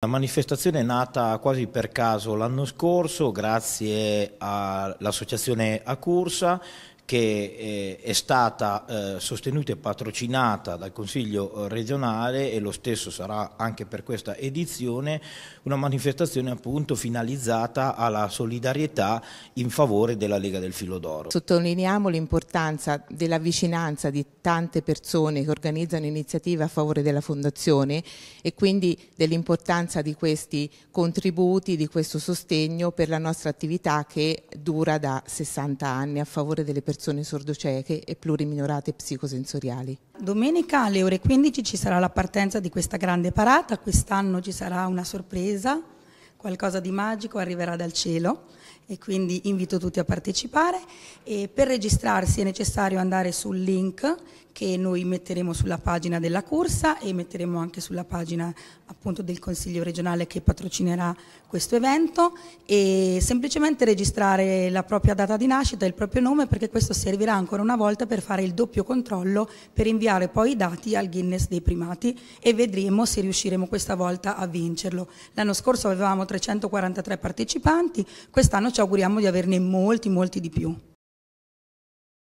La manifestazione è nata quasi per caso l'anno scorso grazie all'associazione Acursa che eh, è stata eh, sostenuta e patrocinata dal Consiglio eh, regionale e lo stesso sarà anche per questa edizione, una manifestazione appunto finalizzata alla solidarietà in favore della Lega del Filo d'Oro. Sottolineiamo l'importanza della vicinanza di tante persone che organizzano iniziative a favore della Fondazione e quindi dell'importanza di questi contributi, di questo sostegno per la nostra attività che dura da 60 anni a favore delle persone persone sordocieche e pluriminorate psicosensoriali. Domenica alle ore 15 ci sarà la partenza di questa grande parata, quest'anno ci sarà una sorpresa qualcosa di magico arriverà dal cielo e quindi invito tutti a partecipare. E per registrarsi è necessario andare sul link che noi metteremo sulla pagina della corsa e metteremo anche sulla pagina appunto del Consiglio regionale che patrocinerà questo evento e semplicemente registrare la propria data di nascita e il proprio nome perché questo servirà ancora una volta per fare il doppio controllo per inviare poi i dati al Guinness dei primati e vedremo se riusciremo questa volta a vincerlo. L'anno scorso avevamo 343 partecipanti, quest'anno ci auguriamo di averne molti, molti di più.